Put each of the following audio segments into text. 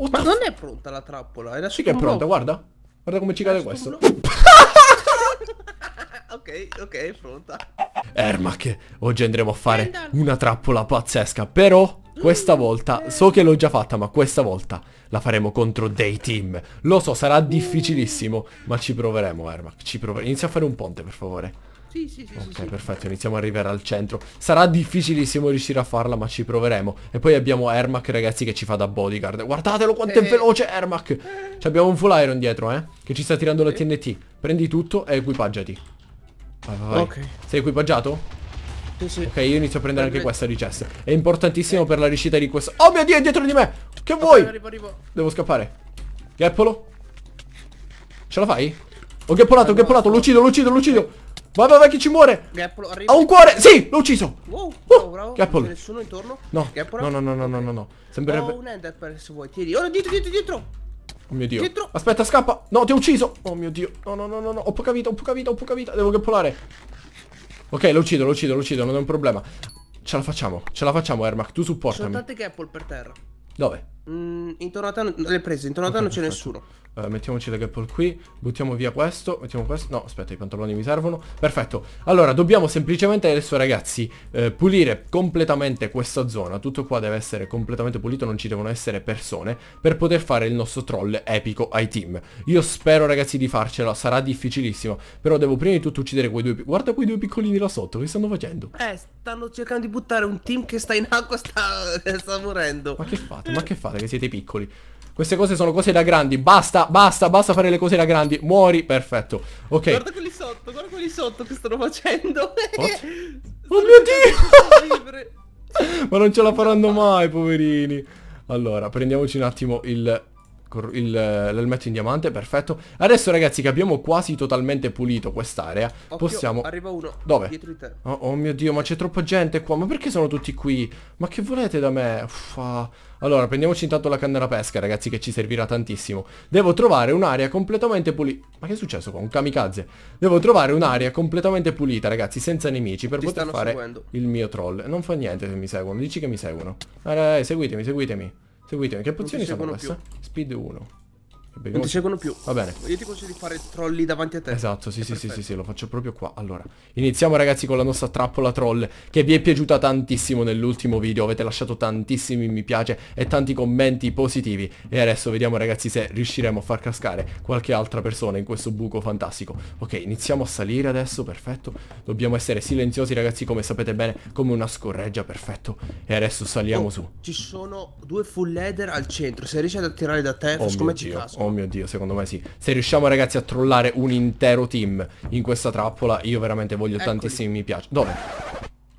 Oh, Ma non è pronta la trappola, era Sì che è pronta, guarda. Guarda come ci cade questo. ok, ok, è pronta. Ermac, oggi andremo a fare una trappola pazzesca, però... Questa mm, volta, so che l'ho già fatta, ma questa volta la faremo contro dei team. Lo so, sarà difficilissimo, ma ci proveremo, Ermac, ci proveremo. Inizia a fare un ponte, per favore. Sì, sì, sì. Ok, sì, perfetto, iniziamo ad arrivare al centro. Sarà difficilissimo riuscire a farla, ma ci proveremo. E poi abbiamo Ermac, ragazzi, che ci fa da bodyguard. Guardatelo quanto eh. è veloce Ermac! Eh. Abbiamo un full iron dietro, eh? Che ci sta tirando la TNT. Prendi tutto e equipaggiati. Vai, vai, vai. Ok. Sei equipaggiato? Sì, sì. Ok, io inizio a prendere anche questa di chest. È importantissimo eh. per la riuscita di questo. Oh mio Dio, è dietro di me! Che vuoi? Arrivo, arrivo. Devo scappare. Gheppolo. Ce la fai? Ho gappolato, ho gappolato, lo uccido, lo uccido, lo uccido! Vai, vai, vai, che ci muore. Gapple, ha un cuore. Sì, l'ho ucciso. Wow, uh, bravo, bravo. Gapple. Non nessuno intorno. No. Gapple. No, no, no, no, no, no, Sembrerebbe... Oh, un ender se vuoi. Tieni. Oh, dietro, dietro, dietro. Oh mio dio. Dietro. Aspetta, scappa. No, ti ho ucciso. Oh mio dio. No, no, no, no, no. Ho poca vita, ho poca vita, ho poca vita. Devo gappolare. Ok, lo uccido, lo uccido, lo uccido. Non è un problema. Ce la facciamo. Ce la facciamo, Ermac. Tu supportami. Sono tante gapple per terra. Dove? Mm, intorno a te non... le prese, intorno a te okay, non c'è nessuno. Uh, mettiamoci le gapple qui, buttiamo via questo, mettiamo questo. No, aspetta, i pantaloni mi servono. Perfetto. Allora, dobbiamo semplicemente adesso ragazzi eh, pulire completamente questa zona. Tutto qua deve essere completamente pulito, non ci devono essere persone per poter fare il nostro troll epico ai team. Io spero ragazzi di farcela, sarà difficilissimo, però devo prima di tutto uccidere quei due Guarda quei due piccolini là sotto, che stanno facendo? Eh, stanno cercando di buttare un team che sta in acqua, sta, sta morendo. Ma che fate? Ma che fate? che siete piccoli. Queste cose sono cose da grandi. Basta, basta, basta fare le cose da grandi. Muori, perfetto. Ok. Guarda quelli sotto, guarda quelli sotto che stanno facendo. Oh, oh mio dio! Ma non ce la faranno mai, poverini. Allora, prendiamoci un attimo il l'elmetto in diamante, perfetto. Adesso ragazzi che abbiamo quasi totalmente pulito quest'area, possiamo... arriva uno. Dove? Dietro di te. Oh, oh mio Dio, ma c'è troppa gente qua, ma perché sono tutti qui? Ma che volete da me? Uffa. Allora, prendiamoci intanto la canna da pesca, ragazzi, che ci servirà tantissimo. Devo trovare un'area completamente pulita. Ma che è successo qua? Un kamikaze. Devo trovare un'area completamente pulita, ragazzi, senza nemici, per Ti poter fare seguendo. il mio troll. Non fa niente se mi seguono, dici che mi seguono. Allora, eh, dai, seguitemi, seguitemi. Seguitemi, che pozioni sono queste? Più. Speed 1. Non ti seguono più. Va bene. Io ti consiglio di fare trolli davanti a te. Esatto, sì, sì, sì, sì, sì, lo faccio proprio qua. Allora, iniziamo ragazzi con la nostra trappola troll, che vi è piaciuta tantissimo nell'ultimo video. Avete lasciato tantissimi mi piace e tanti commenti positivi. E adesso vediamo ragazzi se riusciremo a far cascare qualche altra persona in questo buco fantastico. Ok, iniziamo a salire adesso, perfetto. Dobbiamo essere silenziosi ragazzi, come sapete bene, come una scorreggia, perfetto. E adesso saliamo oh, su. Ci sono due full leader al centro, se riesci ad attirare da te, oh scommetti casco. Oh mio dio, secondo me sì. Se riusciamo ragazzi a trollare un intero team in questa trappola, io veramente voglio Eccoli. tantissimi mi piace. Dove?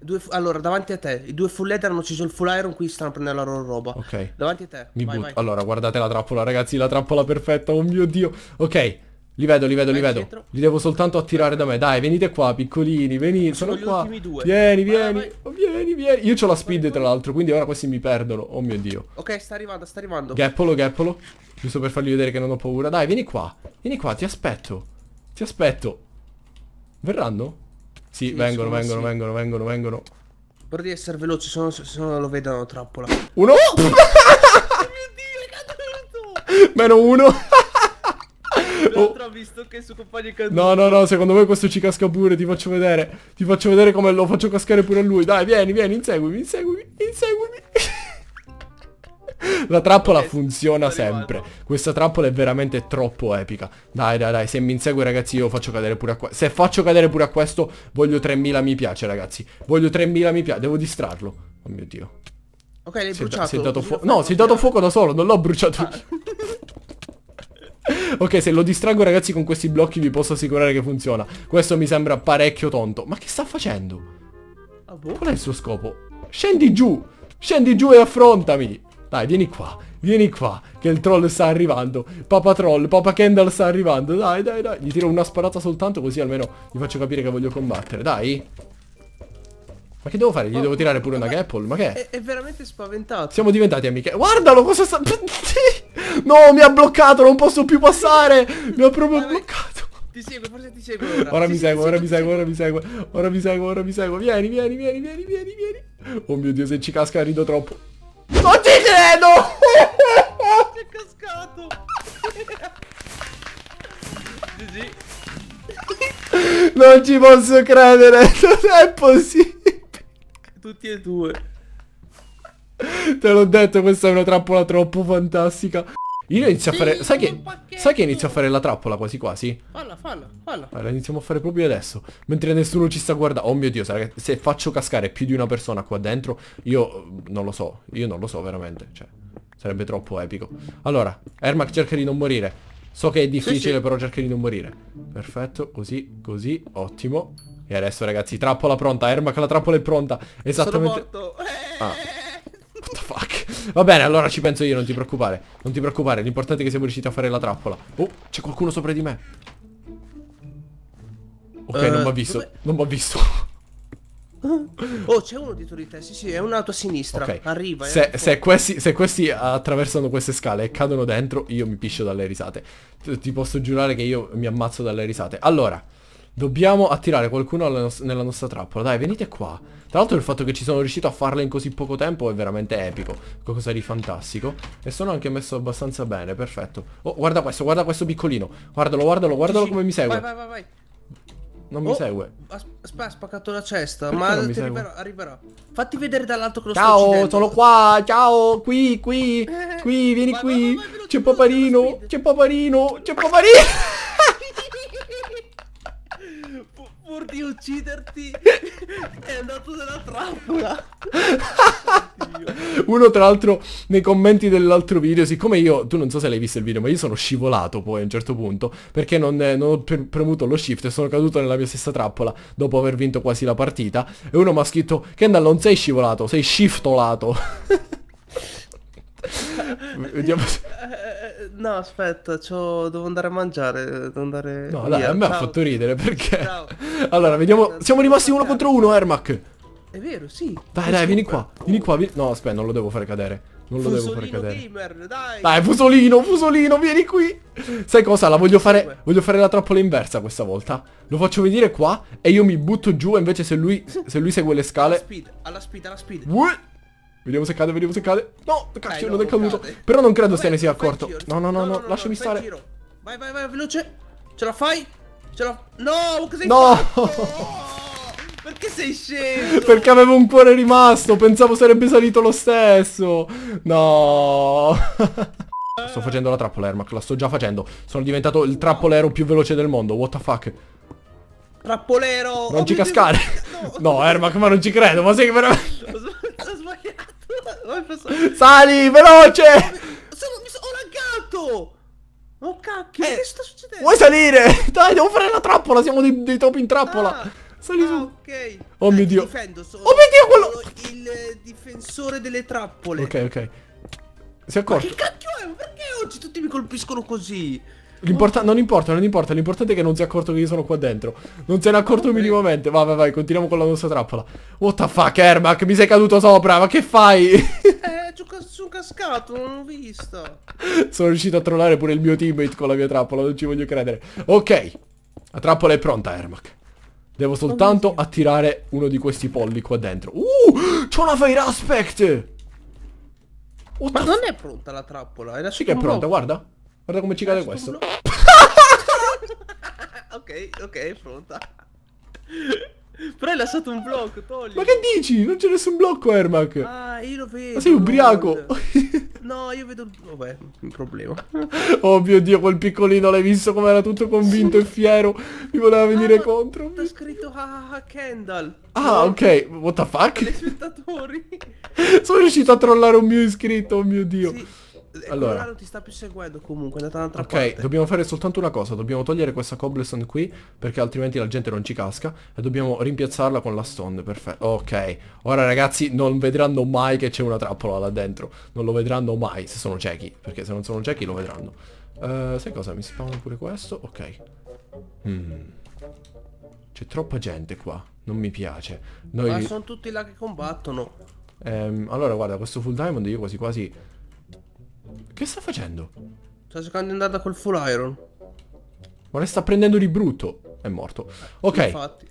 Due, allora, davanti a te, i due full header hanno ucciso il full iron, qui stanno prendendo la loro roba. Ok. Davanti a te. Mi vai, butto. Vai. Allora, guardate la trappola, ragazzi, la trappola perfetta, oh mio dio. Ok. Li vedo, li vedo, li vedo. Li devo soltanto attirare da me. Dai, venite qua, piccolini, venite, sono, sono qua. Vieni, vieni, oh, vieni, vieni. Io ho la speed tra l'altro, quindi ora questi mi perdono. Oh mio dio. Ok, sta arrivando, sta arrivando. Gappolo, gappolo. Giusto per fargli vedere che non ho paura. Dai, vieni qua. Vieni qua, ti aspetto. Ti aspetto. Verranno? Sì, vengono, vengono, vengono, vengono, vengono. Però devi essere veloci, se no, lo vedono trappola. Uno! Oh mio dio, Meno uno! Oh. L'altro oh. ha visto che il suo compagno è caduto. No, no, no, secondo me questo ci casca pure, ti faccio vedere. Ti faccio vedere come lo faccio cascare pure a lui. Dai, vieni, vieni, inseguimi, inseguimi, inseguimi. La trappola okay, funziona sempre. Questa trappola è veramente troppo epica. Dai, dai, dai, se mi insegue ragazzi io faccio cadere pure a questo. Se faccio cadere pure a questo, voglio 3000 mi piace ragazzi. Voglio 3000 mi piace, devo distrarlo. Oh mio Dio. Ok, l'hai bruciato. si è dato No, si è dato fuoco da solo, non l'ho bruciato. Ah ok, se lo distraggo ragazzi con questi blocchi vi posso assicurare che funziona. Questo mi sembra parecchio tonto. Ma che sta facendo? Ah, boh. Qual è il suo scopo? Scendi giù! Scendi giù e affrontami! Dai, vieni qua, vieni qua, che il troll sta arrivando. Papa troll, Papa Kendall sta arrivando. Dai, dai, dai. Gli tiro una sparata soltanto così almeno gli faccio capire che voglio combattere. Dai. Ma che devo fare? Gli oh, devo tirare pure una gapple? Ma che è? È, è veramente spaventato. Siamo diventati amiche. Guardalo, cosa sta... No, mi ha bloccato, non posso più passare. Mi ha proprio bloccato. Ti seguo, forse ti seguo ora. Ora mi seguo, ora mi seguo, ora mi seguo. Ora mi seguo, ora mi seguo. Vieni, vieni, vieni, vieni, vieni, vieni. Oh mio Dio, se ci casca rido troppo. Non ci credo! Ci è cascato. GG. Non ci posso credere, non è possibile. Tutti e due. Te l'ho detto, questa è una trappola troppo fantastica. Io inizio a fare... sai che, sai che inizio a fare la trappola quasi quasi? Falla, falla, falla. Allora, iniziamo a fare proprio adesso. Mentre nessuno ci sta guardando. Oh mio Dio, se faccio cascare più di una persona qua dentro, io mm, non lo so. Io non lo so veramente. Cioè, sarebbe troppo epico. Allora, Ermac cerca di non morire. So che è difficile, sì, sì. però cerca di non morire. Perfetto, così, così, ottimo. E adesso, ragazzi, trappola pronta. Ermac, la trappola è pronta. Esattamente... Sono morto. Ah. What the fuck? Va bene, allora ci penso io, non ti preoccupare. Non ti preoccupare, l'importante è che siamo riusciti a fare la trappola. Oh, c'è qualcuno sopra di me. Ok, uh, non eh, m'ha visto. Dove... Non mi visto. Oh, c'è uno dietro di te, sì sì, è un auto a sinistra, okay. arriva. Eh. Se, se, questi, se, questi, attraversano queste scale e cadono dentro, io mi piscio dalle risate. Ti, ti posso giurare che io mi ammazzo dalle risate. Allora, Dobbiamo attirare qualcuno nos nella nostra trappola. Dai, venite qua. Tra l'altro il fatto che ci sono riuscito a farla in così poco tempo è veramente epico. Qualcosa di fantastico. E sono anche messo abbastanza bene, perfetto. Oh, guarda questo, guarda questo piccolino. Guardalo, guardalo, guardalo come mi segue. Vai, vai, vai. vai. Non oh, mi segue. Aspetta, ha spaccato la cesta. Perché ma arriverà, arriverà. Fatti vedere dall'alto che lo Ciao, sono qua. Ciao, qui, qui. qui, vieni vai, qui. C'è Paparino. C'è Paparino. C'è Paparino. ucciderti è andato nella trappola. Uno tra l'altro nei commenti dell'altro video, siccome io, tu non so se l'hai visto il video, ma io sono scivolato poi a un certo punto, perché non, eh, non ho premuto lo shift e sono caduto nella mia stessa trappola dopo aver vinto quasi la partita, e uno mi ha scritto, Kendall non sei scivolato, sei shiftolato. Vediamo se... Eh, eh, no, aspetta, devo andare a mangiare, devo andare No, via. dai, a me Ciao. ha fatto ridere perché... Ciao. Allora, vediamo... Siamo rimasti uno contro uno, Ermac. È vero, sì. Dai, dai, vieni qua. Vieni qua. Vieni... No, aspetta, non lo devo fare cadere. Non lo fusolino devo fare cadere. Gamer, dai. dai, Fusolino, Fusolino, vieni qui. Sai cosa? La voglio fare. Voglio fare la trappola inversa questa volta. Lo faccio venire qua e io mi butto giù. E invece se lui, se lui segue le scale. Alla speed, alla speed, alla speed. What? Vediamo se cade, vediamo se cade. No, cacchio, Dai, non, non è caduto. Cade. Però non credo Vabbè, se ne sia accorto. No, no, no, no, no, no lasciami stare. Vai, vai, vai, veloce. Ce la fai? Ce la... No, cosa hai no. fatto? Perché sei sceso? Perché avevo un cuore rimasto, pensavo sarebbe salito lo stesso. No. sto facendo la trappola, Ermac, la sto già facendo. Sono diventato il trappolero più veloce del mondo, what the fuck. Trappolero! Non oh, ci cascare! Devo... No, no Ermac, ma non ci credo, ma sei veramente... Sali, veloce! Sono, mi sono, ho laggato! Oh cacchio, eh, che sta succedendo? Vuoi salire? Dai, devo fare la trappola, siamo dei, dei topi in trappola. Ah, Sali ah, su. ok. Oh mio dio. Difendo, sono, oh mio dio, quello... Il difensore delle trappole. Ok, ok. Si è accorto? Ma che cacchio è? perché oggi tutti mi colpiscono così? L'importa- non importa, non importa, l'importante è che non si è accorto che io sono qua dentro. Non se ne è accorto minimamente. Vai, vai, vai, continuiamo con la nostra trappola. What the fuck, Ermac, mi sei caduto sopra, ma che fai? eh, sono cascato, non l'ho visto. sono riuscito a trollare pure il mio teammate con la mia trappola, non ci voglio credere. Ok, la trappola è pronta, Ermac. Devo soltanto attirare uno di questi polli qua dentro. Uh, c'ho una fire aspect! What Ma non è pronta la trappola, È era Sì che è pronta, guarda. Guarda come ci cade questo. ok, ok, pronta. Però hai lasciato un blocco, togli. Ma che dici? Non c'è nessun blocco, Ermac. Ah, io lo vedo. Ma sei ubriaco. no, io vedo... Vabbè, un problema. oh mio Dio, quel piccolino l'hai visto come era tutto convinto e fiero. Mi voleva venire ah, contro. C'è scritto a Kendall. Ah, cioè, ok. What the fuck? Gli spettatori. Sono riuscito a trollare un mio iscritto, oh mio Dio. Sì allora. Corrado ti sta più seguendo comunque, è andata un'altra okay, parte. Ok, dobbiamo fare soltanto una cosa, dobbiamo togliere questa cobblestone qui, perché altrimenti la gente non ci casca, e dobbiamo rimpiazzarla con la stone, perfetto. Ok, ora ragazzi non vedranno mai che c'è una trappola là dentro, non lo vedranno mai se sono ciechi, perché se non sono ciechi lo vedranno. Uh, sai cosa? Mi spawna pure questo? Ok. Mm. C'è troppa gente qua, non mi piace. Noi... Ma sono tutti là che combattono. Um, allora guarda, questo full diamond io quasi quasi che sta facendo? Sta cercando di andare col full iron. Ma ne sta prendendo di brutto. È morto. Ok. Infatti.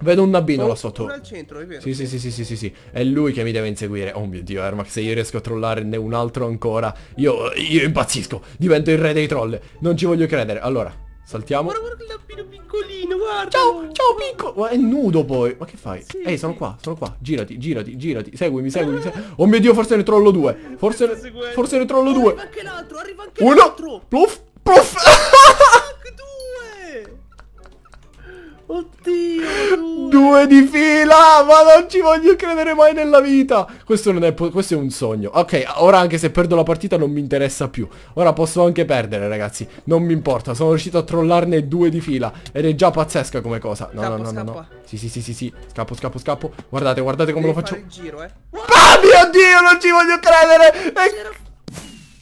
Vedo un nabino oh, là sotto. Al centro, è vero. Sì, sì, sì, sì, sì, sì, sì. È lui che mi deve inseguire. Oh mio dio, Ermax, se io riesco a trollare ne un altro ancora, io, io impazzisco. Divento il re dei troll. Non ci voglio credere. Allora, saltiamo. Guarda, guarda piccolino, guarda. Ciao, ciao piccolo. Ma è nudo poi. Ma che fai? Sì. Ehi, sono qua, sono qua. Girati, girati, girati. Seguimi, seguimi. seguimi. Oh mio Dio, forse ne trollo due. Forse, ne... forse ne trollo oh, due. Arriva anche l'altro, arriva anche Uno. l'altro. Pluff, pluff. Oddio, due. Due di fila là, ma non ci voglio credere mai nella vita. Questo, non è, questo è un sogno. Ok, ora anche se perdo la partita non mi interessa più. Ora posso anche perdere, ragazzi. Non mi importa, sono riuscito a trollarne due di fila. Ed è già pazzesca come cosa. No, scappo, no, no, scappo. no, Sì, sì, sì, sì, sì. Scappo, scappo, scappo. Guardate, guardate come Devi lo faccio. Fare il giro, eh. Ah, mio Dio, non ci voglio credere. E...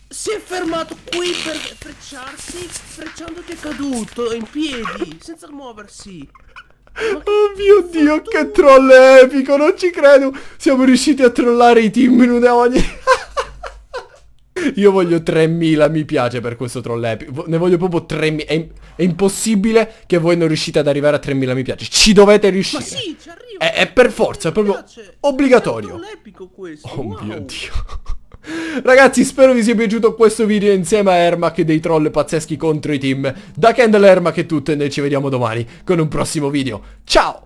Si è fermato qui per frecciarsi, frecciando che è caduto in piedi, senza muoversi. Oh mio dio, che troll epico, non ci credo. Siamo riusciti a trollare i team in una ogni... Io voglio 3000, mi piace per questo troll epico. Ne voglio proprio 3000. È, è, impossibile che voi non riuscite ad arrivare a 3000 mi piace. Ci dovete riuscire. Ma sì, ci arrivo. È, è per forza, è proprio obbligatorio. È epico questo. Oh wow. mio dio. Ragazzi spero vi sia piaciuto questo video insieme a Ermac dei troll pazzeschi contro i team Da Candle Ermac è tutto e noi ci vediamo domani con un prossimo video Ciao